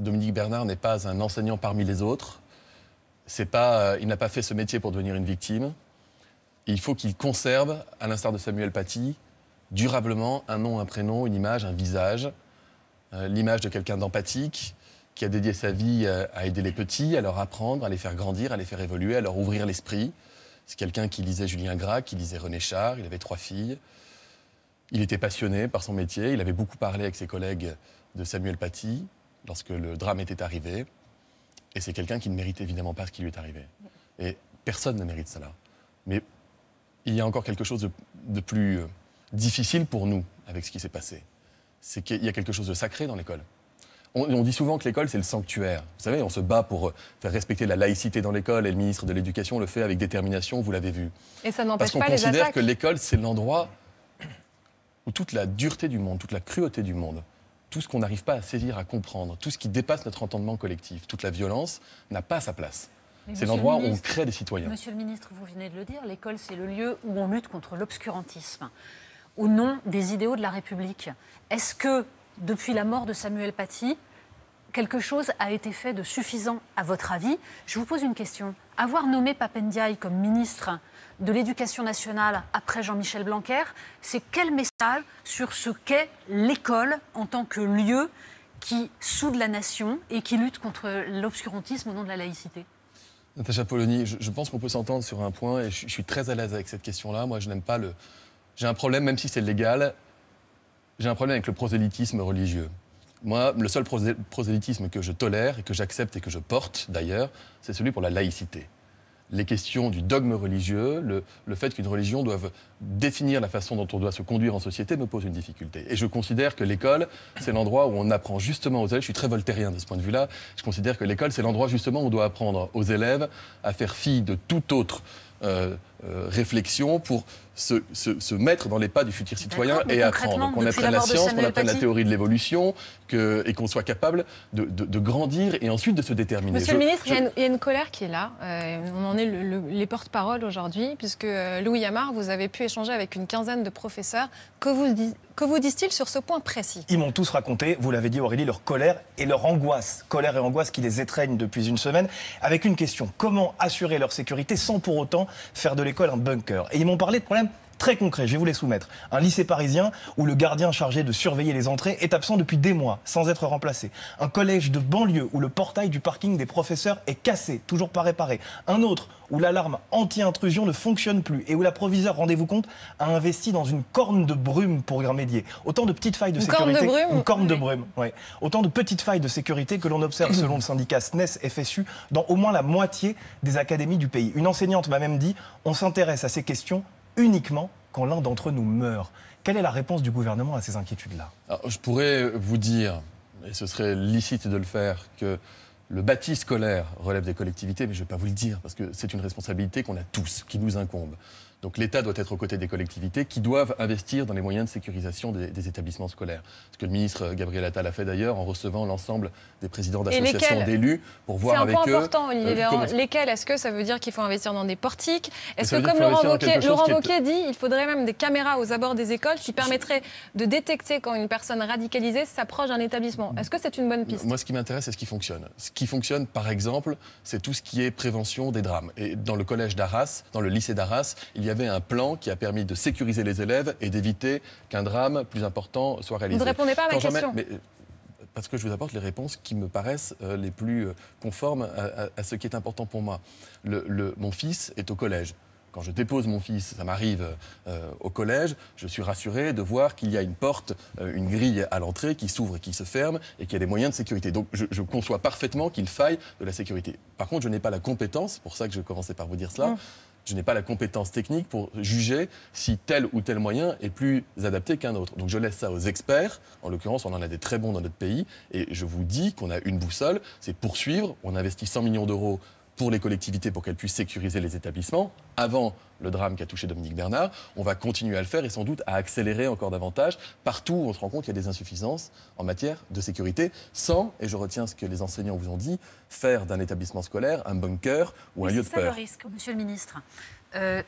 Dominique Bernard n'est pas un enseignant parmi les autres. Pas, euh, il n'a pas fait ce métier pour devenir une victime. il faut qu'il conserve, à l'instar de Samuel Paty, durablement un nom, un prénom, une image, un visage, euh, l'image de quelqu'un d'empathique qui a dédié sa vie euh, à aider les petits, à leur apprendre, à les faire grandir, à les faire évoluer, à leur ouvrir l'esprit. C'est quelqu'un qui lisait Julien Gras, qui lisait René Char, il avait trois filles. Il était passionné par son métier, il avait beaucoup parlé avec ses collègues de Samuel Paty, lorsque le drame était arrivé. Et c'est quelqu'un qui ne mérite évidemment pas ce qui lui est arrivé. Et personne ne mérite cela. Mais il y a encore quelque chose de, plus euh, difficile pour nous avec ce qui s'est passé. C'est qu'il y a quelque chose de sacré dans l'école. On, dit souvent que l'école, c'est le sanctuaire. Vous savez, on se bat pour euh, faire respecter la laïcité dans l'école et le ministre de l'Éducation le fait avec détermination, vous l'avez vu. Et ça n'empêche pas les attaques. Parce qu'on considère que l'école, c'est l'endroit où toute la dureté du monde, toute la cruauté du monde tout ce qu'on n'arrive pas à saisir, à comprendre, tout ce qui dépasse notre entendement collectif, toute la violence n'a pas sa place. C'est l'endroit où on crée des citoyens. Monsieur le ministre, vous venez de le dire, l'école, c'est le lieu où on lutte contre l'obscurantisme, au nom des idéaux de la République. Est-ce que, depuis la mort de Samuel Paty, quelque chose a été fait de suffisant à votre avis. Je vous pose une question. Avoir nommé Papendiaï comme ministre de l'Éducation nationale après Jean-Michel Blanquer, c'est quel message sur ce qu'est l'école en tant que lieu qui soude la nation et qui lutte contre l'obscurantisme au nom de la laïcité Natacha Polony, je, pense qu'on peut s'entendre sur un point et je suis très à l'aise avec cette question-là. Moi, je n'aime pas le. J'ai un problème, même si c'est légal, j'ai un problème avec le prosélytisme religieux. Moi, le seul prosélytisme que je tolère et que j'accepte et que je porte, d'ailleurs, c'est celui pour la laïcité. Les questions du dogme religieux, le, fait qu'une religion doive définir la façon dont on doit se conduire en société me pose une difficulté. Et je considère que l'école, c'est l'endroit où on apprend justement aux élèves, je suis très voltairien de ce point de vue-là, je considère que l'école, c'est l'endroit justement où on doit apprendre aux élèves à faire fi de tout autre euh, euh, réflexion pour se, se, se, mettre dans les pas du futur citoyen et apprendre. Donc Qu'on apprenne la science, qu'on apprenne la théorie de l'évolution et qu'on soit capable de, de, grandir et ensuite de se déterminer. Monsieur le ministre, il, y a une, colère qui est là. Euh, on en est les porte-parole aujourd'hui, puisque euh, Louis Yamar, vous avez pu échanger avec une quinzaine de professeurs. Que vous, que vous disent-ils sur ce point précis Ils m'ont tous raconté, vous l'avez dit Aurélie, leur colère et leur angoisse. Colère et angoisse qui les étreignent depuis une semaine, avec une question. Comment assurer leur sécurité sans pour autant faire de l'école un bunker. Et ils m'ont parlé de problèmes très concret, je vais vous les soumettre. Un lycée parisien où le gardien chargé de surveiller les entrées est absent depuis des mois, sans être remplacé. Un collège de banlieue où le portail du parking des professeurs est cassé, toujours pas réparé. Un autre où l'alarme anti-intrusion ne fonctionne plus et où la proviseur, rendez-vous compte, a investi dans une corne de brume pour remédier. Autant de petites failles de sécurité. une corne de brume, Autant de petites failles de sécurité que l'on observe selon le syndicat SNES FSU dans au moins la moitié des académies du pays. Une enseignante m'a même dit on s'intéresse à ces questions uniquement quand l'un d'entre nous meurt. Quelle est la réponse du gouvernement à ces inquiétudes-là Je pourrais vous dire, et ce serait licite de le faire, que le bâti scolaire relève des collectivités, mais je ne vais pas vous le dire, parce que c'est une responsabilité qu'on a tous, qui nous incombe. Donc l'État doit être aux côtés des collectivités qui doivent investir dans les moyens de sécurisation des, établissements scolaires. Ce que le ministre euh, Gabriel Attal a fait d'ailleurs en recevant l'ensemble des présidents d'associations d'élus pour voir avec eux. C'est important, euh, Lesquels Est-ce que ça veut dire qu'il faut investir dans des portiques Est-ce que, comme Laurent Wauquiez dit, il faudrait même des caméras aux abords des écoles qui permettraient de détecter quand une personne radicalisée s'approche d'un établissement Est-ce que c'est une bonne piste Moi, ce qui m'intéresse, c'est ce qui fonctionne. Ce qui fonctionne, par exemple, c'est tout ce qui est prévention des drames. Et dans le collège d'Arras, dans le lycée d'Arras, il y a y avait un plan qui a permis de sécuriser les élèves et d'éviter qu'un drame plus important soit réalisé. Vous ne répondez pas à ma question. parce que je vous apporte les réponses qui me paraissent euh, les plus euh, conformes à, ce qui est important pour moi. Le, mon fils est au collège. Quand je dépose mon fils, ça m'arrive euh, au collège, je suis rassuré de voir qu'il y a une porte, une grille à l'entrée qui s'ouvre et qui se ferme et qu'il y a des moyens de sécurité. Donc je, conçois parfaitement qu'il faille de la sécurité. Par contre, je n'ai pas la compétence, pour ça que je commençais par vous dire cela. Mmh je n'ai pas la compétence technique pour juger si tel ou tel moyen est plus adapté qu'un autre. Donc je laisse ça aux experts. En l'occurrence, on en a des très bons dans notre pays. Et je vous dis qu'on a une boussole, c'est poursuivre. On investit 100 millions d'euros pour les collectivités pour qu'elles puissent sécuriser les établissements avant le drame qui a touché Dominique Bernard. On va continuer à le faire et sans doute à accélérer encore davantage partout où on se rend compte qu'il y a des insuffisances en matière de sécurité sans, et je retiens ce que les enseignants vous ont dit, faire d'un établissement scolaire un bunker ou un lieu de peur. C'est le risque, monsieur le ministre. Euh,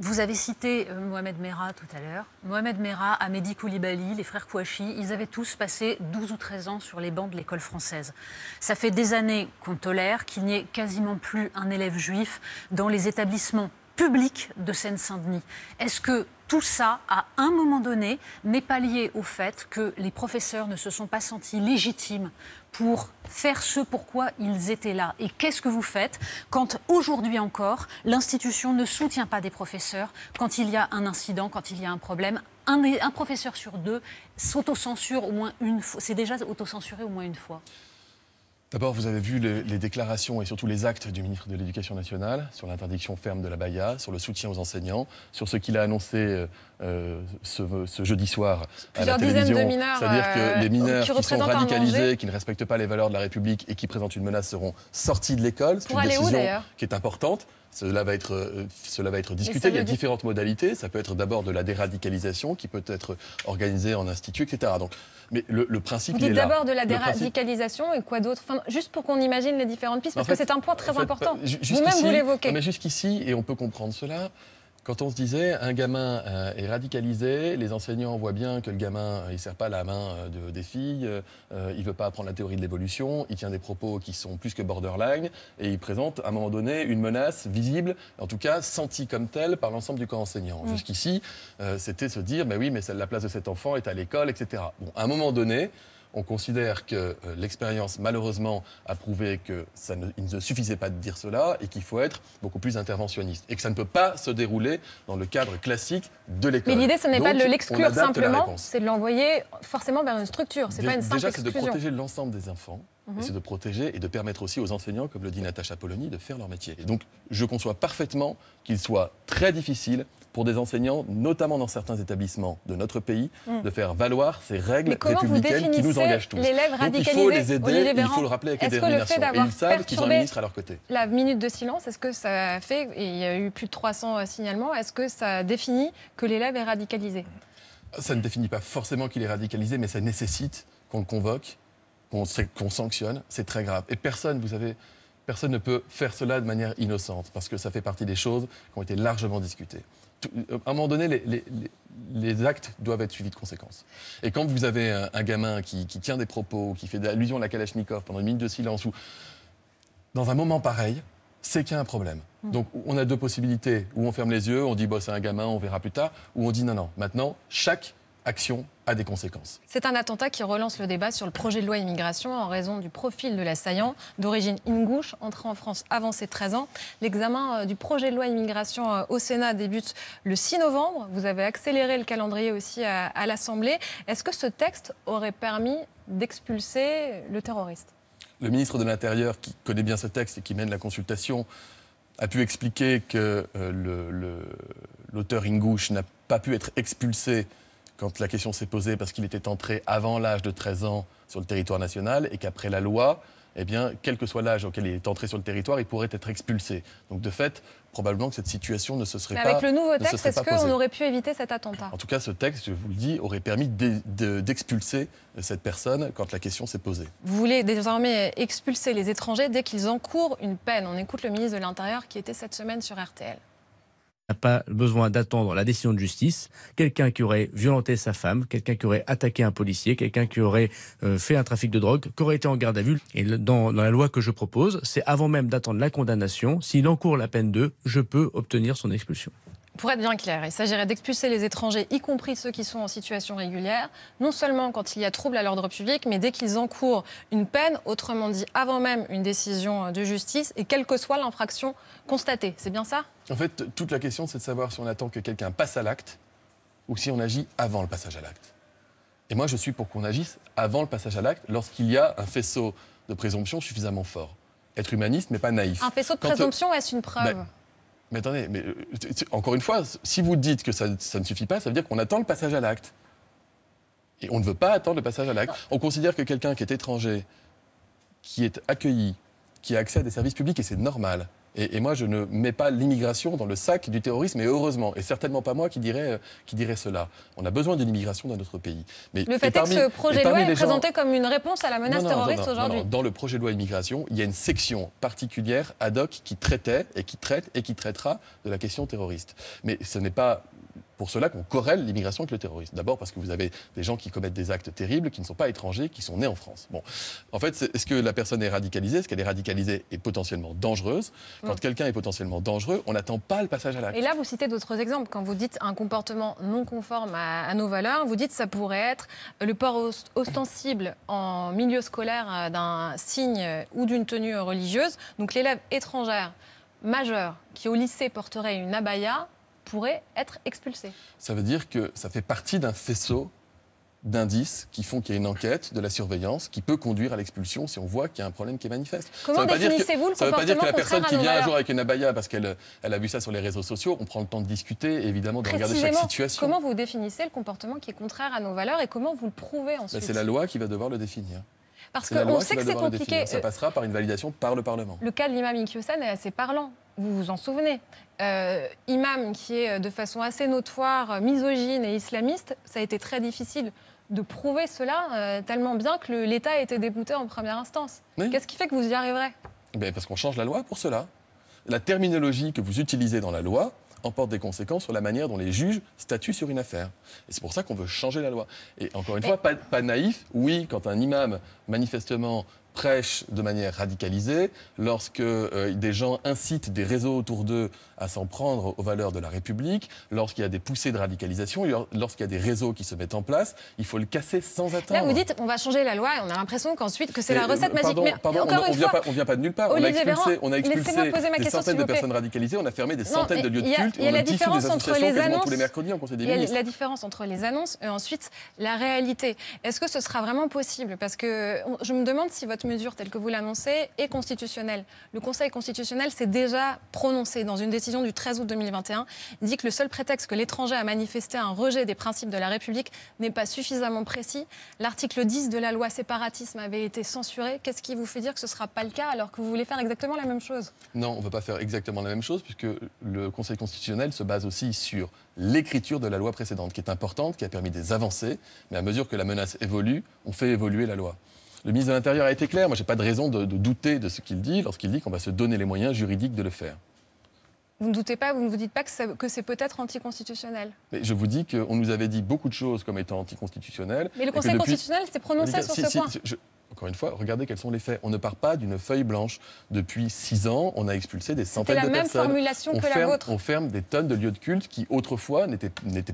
vous avez cité euh, Mohamed Merah tout à l'heure. Mohamed Merah, Amédi Koulibaly, les frères Kouachi, ils avaient tous passé 12 ou 13 ans sur les bancs de l'école française. Ça fait des années qu'on tolère qu'il n'y ait quasiment plus un élève juif dans les établissements public de Seine-Saint-Denis. Est-ce que tout ça, à un moment donné, n'est pas lié au fait que les professeurs ne se sont pas sentis légitimes pour faire ce pourquoi ils étaient là Et qu'est-ce que vous faites quand, aujourd'hui encore, l'institution ne soutient pas des professeurs quand il y a un incident, quand il y a un problème un, professeur sur deux s'autocensure au moins une fois, c'est déjà autocensuré au moins une fois. D'abord, vous avez vu les, déclarations et surtout les actes du ministre de l'Éducation nationale sur l'interdiction ferme de la baïa, sur le soutien aux enseignants, sur ce qu'il a annoncé euh, euh, ce, jeudi soir à la télévision. C'est-à-dire que euh, les mineurs qui, sont radicalisés, qui ne respectent pas les valeurs de la République et qui présentent une menace seront sortis de l'école. C'est une décision qui est importante. Cela va être, euh, cela va être discuté. Il y a différentes modalités. Ça peut être d'abord de la déradicalisation qui peut être organisée en institut, etc. Donc, mais le, le principe, Vous dites d'abord de la déradicalisation et quoi d'autre Juste pour qu'on imagine les différentes pistes, parce que c'est un point très important. Euh, Vous-même, vous, vous l'évoquez. Mais jusqu'ici, et on peut comprendre cela, quand on se disait un gamin euh, est radicalisé, les enseignants voient bien que le gamin euh, il sert pas la main euh, des filles, il veut pas apprendre la théorie de l'évolution, il tient des propos qui sont plus que borderline et il présente à un moment donné une menace visible, en tout cas sentie comme telle par l'ensemble du corps enseignant. Mm. Jusqu'ici, c'était se dire mais oui mais la place de cet enfant est à l'école, etc. Bon, à un moment donné, on considère que euh, l'expérience, malheureusement, a prouvé que ne, suffisait pas de dire cela et qu'il faut être beaucoup plus interventionniste et que ça ne peut pas se dérouler dans le cadre classique de l'école. Mais l'idée, ce n'est pas de l'exclure simplement, c'est de l'envoyer forcément vers une structure. C'est pas une simple Déjà, c'est de protéger l'ensemble des enfants Mhm. C'est de protéger et de permettre aussi aux enseignants, comme le dit Natacha Polony, de faire leur métier. donc, je conçois parfaitement qu'il soit très difficile pour des enseignants, notamment dans certains établissements de notre pays, mhm. de faire valoir ces règles républicaines qui nous engagent tous. L'élève il faut les aider, il faut le rappeler avec détermination. Et ils savent qu'ils ont à leur côté. La minute de silence, est-ce que ça fait, il y a eu plus de 300 euh, signalements, est-ce que ça définit que l'élève est radicalisé Ça ne définit pas forcément qu'il est radicalisé, mais ça nécessite qu'on le convoque, qu'on sanctionne, c'est très grave. Et personne, vous savez, personne ne peut faire cela de manière innocente, parce que ça fait partie des choses qui ont été largement discutées. Euh, à un moment donné, les, actes doivent être suivis de conséquences. Et quand vous avez un, gamin qui, tient des propos, qui fait allusion à la Kalachnikov pendant une minute de silence, ou dans un moment pareil, c'est qu'il y a un problème. Mm. Donc on a deux possibilités. Ou on ferme les yeux, on dit bon bah, c'est un gamin, on verra plus tard. Ou on dit non, non, maintenant, chaque action a des conséquences. C'est un attentat qui relance le débat sur le projet de loi immigration en raison du profil de l'assaillant d'origine ingouche, entré en France avant ses 13 ans. L'examen euh, du projet de loi immigration euh, au Sénat débute le 6 novembre. Vous avez accéléré le calendrier aussi à, l'Assemblée. Est-ce que ce texte aurait permis d'expulser le terroriste Le ministre de l'Intérieur, qui connaît bien ce texte et qui mène la consultation, a pu expliquer que euh, l'auteur ingouche n'a pas pu être expulsé quand la question s'est posée parce qu'il était entré avant l'âge de 13 ans sur le territoire national et qu'après la loi, eh bien, quel que soit l'âge auquel il est entré sur le territoire, il pourrait être expulsé. Donc, de fait, probablement que cette situation ne se serait Mais pas. Avec le nouveau texte, est-ce qu'on aurait pu éviter cet attentat En tout cas, ce texte, je vous le dis, aurait permis d'expulser cette personne quand la question s'est posée. Vous voulez désormais expulser les étrangers dès qu'ils encourent une peine. On écoute le ministre de l'Intérieur qui était cette semaine sur RTL n'a pas besoin d'attendre la décision de justice. Quelqu'un qui aurait violenté sa femme, quelqu'un qui aurait attaqué un policier, quelqu'un qui aurait euh, fait un trafic de drogue, qui aurait été en garde à vue. Et dans, la loi que je propose, c'est avant même d'attendre la condamnation, s'il encourt la peine de, je peux obtenir son expulsion. Pour être bien clair, il s'agirait d'expulser les étrangers, y compris ceux qui sont en situation régulière, non seulement quand il y a trouble à l'ordre public, mais dès qu'ils encourent une peine, autrement dit avant même une décision de justice, et quelle que soit l'infraction constatée. C'est bien ça En fait, toute la question, c'est de savoir si on attend que quelqu'un passe à l'acte ou si on agit avant le passage à l'acte. Et moi, je suis pour qu'on agisse avant le passage à l'acte, lorsqu'il y a un faisceau de présomption suffisamment fort. Être humaniste, mais pas naïf. Un faisceau de euh, présomption, est-ce une preuve ben, mais attendez, mais, euh, encore une fois, si vous dites que ça, ça ne suffit pas, ça veut dire qu'on attend le passage à l'acte. Et on ne veut pas attendre le passage à l'acte. On considère que quelqu'un qui est étranger, qui est accueilli, qui a accès à des services publics, et c'est normal, et, moi, je ne mets pas l'immigration dans le sac du terrorisme, et heureusement, et certainement pas moi qui dirais, euh, qui cela. On a besoin d'une immigration dans notre pays. Mais, le fait est que ce projet de loi est présenté comme une réponse à la menace terroriste aujourd'hui. Dans le projet de loi immigration, il y a une section particulière ad hoc qui traitait et qui traite et qui traitera de la question terroriste. Mais ce n'est pas pour cela qu'on corrèle l'immigration avec le terrorisme. D'abord parce que vous avez des gens qui commettent des actes terribles, qui ne sont pas étrangers, qui sont nés en France. Bon, en fait, est-ce que la personne est radicalisée Est-ce qu'elle est radicalisée et potentiellement dangereuse mmh. Quand quelqu'un est potentiellement dangereux, on n'attend pas le passage à l'acte. Et là, vous citez d'autres exemples. Quand vous dites un comportement non conforme à, nos valeurs, vous dites ça pourrait être le port ostensible en milieu scolaire euh, d'un signe ou d'une tenue religieuse. Donc l'élève étrangère majeur qui au lycée porterait une abaya pourrait être expulsé. Ça veut dire que ça fait partie d'un faisceau d'indices qui font qu'il y a une enquête, de la surveillance, qui peut conduire à l'expulsion si on voit qu'il y a un problème qui est manifeste. Comment définissez-vous le ça ne veut, pas dire que la personne qui vient un jour avec une abaya parce qu'elle elle a vu ça sur les réseaux sociaux, on prend le temps de discuter et évidemment de regarder chaque situation. Comment vous définissez le comportement qui est contraire à nos valeurs et comment vous le prouvez ben, ensuite C'est la loi qui va devoir le définir. Parce qu'on sait que c'est compliqué. Ça euh, passera par une validation par le Parlement. Le cas de l'imam Inkyosan est assez parlant vous vous en souvenez, euh, imam qui est euh, de façon assez notoire euh, misogyne et islamiste, ça a été très difficile de prouver cela tellement bien que l'État a été débouté en première instance. Qu'est-ce qui fait que vous y arriverez ben Parce qu'on change la loi pour cela. La terminologie que vous utilisez dans la loi emporte des conséquences sur la manière dont les juges statuent sur une affaire. Et c'est pour ça qu'on veut changer la loi. Et encore une fois, pas, pas naïf, oui, quand un imam manifestement prêche de manière radicalisée, lorsque euh, des gens incitent des réseaux autour d'eux à s'en prendre aux valeurs de la République, lorsqu'il y a des poussées de radicalisation, lorsqu'il y a des réseaux qui se mettent en place, il faut le casser sans attendre. Là, vous dites, on va changer la loi et on a l'impression qu'ensuite, que c'est la recette euh, magique. mais encore on, une vient fois, vient pas de nulle part. on a expulsé, on a des centaines de personnes radicalisées, on a fermé des centaines de lieux de culte. Il a, la différence entre les annonces. Tous les mercredis, en conseil des il y a la différence entre les annonces et ensuite la réalité. Est-ce que ce sera vraiment possible Parce que je me demande si votre mesure, telle que vous l'annoncez, est constitutionnelle. Le Conseil constitutionnel s'est déjà prononcé dans une décision du 13 août 2021. dit que le seul prétexte que l'étranger a manifesté un rejet des principes de la République n'est pas suffisamment précis. L'article 10 de la loi séparatisme avait été censuré. Qu'est-ce qui vous fait dire que ce ne sera pas le cas alors que vous voulez faire exactement la même chose Non, on ne veut pas faire exactement la même chose puisque le Conseil constitutionnel se base aussi sur l'écriture de la loi précédente qui est importante, qui a permis des avancées, mais à mesure que la menace évolue, on fait évoluer la loi. Le ministre de l'Intérieur a été clair. Moi, je n'ai pas de raison de, douter de ce qu'il dit lorsqu'il dit qu'on va se donner les moyens juridiques de le faire. Vous ne doutez pas, vous ne vous dites pas que c'est peut-être anticonstitutionnel Mais Je vous dis qu'on nous avait dit beaucoup de choses comme étant anticonstitutionnelles. Mais le Conseil constitutionnel s'est prononcé sur ce point. Je encore une fois, regardez quels sont les faits. On ne part pas d'une feuille blanche. Depuis six ans, on a expulsé des centaines de la même Formulation on que ferme, la vôtre. On ferme des tonnes de lieux de culte qui autrefois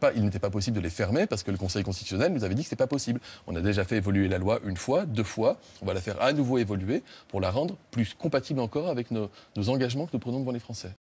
pas, il n'était pas possible de les fermer parce que le Conseil constitutionnel nous avait dit que ce n'était pas possible. On a déjà fait évoluer la loi une fois, deux fois. On va la faire à nouveau évoluer pour la rendre plus compatible encore avec nos engagements que nous prenons devant les Français.